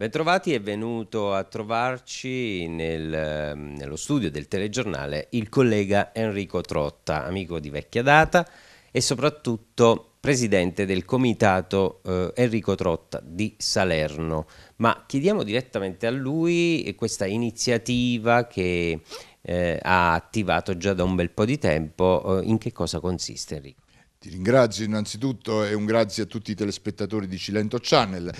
Bentrovati è venuto a trovarci nel, ehm, nello studio del telegiornale il collega Enrico Trotta, amico di vecchia data e soprattutto presidente del comitato eh, Enrico Trotta di Salerno. Ma chiediamo direttamente a lui questa iniziativa che eh, ha attivato già da un bel po' di tempo, eh, in che cosa consiste Enrico? Ti ringrazio innanzitutto e un grazie a tutti i telespettatori di Cilento Channel.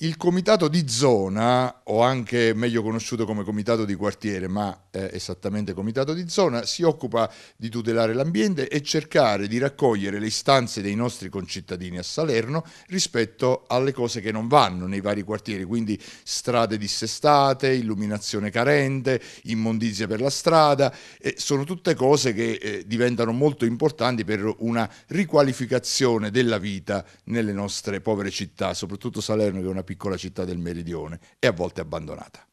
Il comitato di zona, o anche meglio conosciuto come comitato di quartiere, ma eh, esattamente comitato di zona, si occupa di tutelare l'ambiente e cercare di raccogliere le istanze dei nostri concittadini a Salerno rispetto alle cose che non vanno nei vari quartieri, quindi strade dissestate, illuminazione carente, immondizie per la strada, eh, sono tutte cose che eh, diventano molto importanti per una ricostruzione riqualificazione della vita nelle nostre povere città, soprattutto Salerno che è una piccola città del meridione e a volte abbandonata.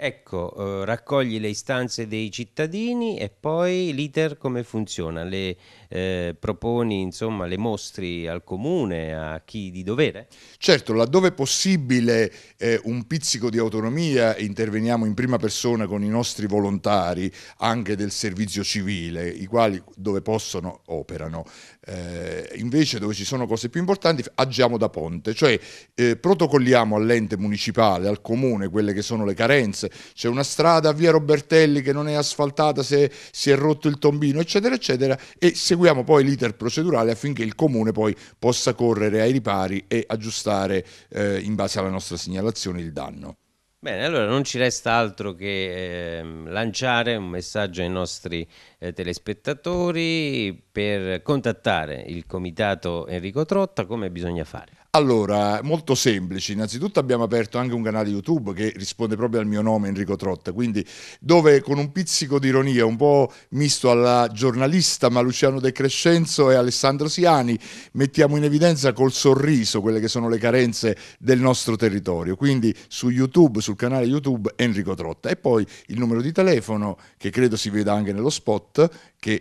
Ecco, eh, raccogli le istanze dei cittadini e poi l'iter come funziona? Le eh, proponi, insomma, le mostri al comune, a chi di dovere? Certo, laddove possibile eh, un pizzico di autonomia interveniamo in prima persona con i nostri volontari anche del servizio civile, i quali dove possono operano. Eh, invece dove ci sono cose più importanti agiamo da ponte, cioè eh, protocolliamo all'ente municipale, al comune, quelle che sono le carenze, diverse, c'è una strada a via Robertelli che non è asfaltata se si è rotto il tombino, eccetera, eccetera, e seguiamo poi l'iter procedurale affinché il comune poi possa correre ai ripari e aggiustare eh, in base alla nostra segnalazione il danno. Bene, allora non ci resta altro che eh, lanciare un messaggio ai nostri eh, telespettatori per contattare il comitato Enrico Trotta, come bisogna fare. Allora, molto semplici. Innanzitutto abbiamo aperto anche un canale YouTube che risponde proprio al mio nome, Enrico Trotta, quindi dove con un pizzico di ironia, un po' misto alla giornalista, ma Luciano De Crescenzo e Alessandro Siani, mettiamo in evidenza col sorriso quelle che sono le carenze del nostro territorio. Quindi su YouTube, sul canale YouTube Enrico Trotta. E poi il numero di telefono, che credo si veda anche nello spot, che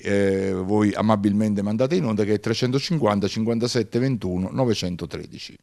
eh, voi amabilmente mandate in onda che è 350 57 21 913.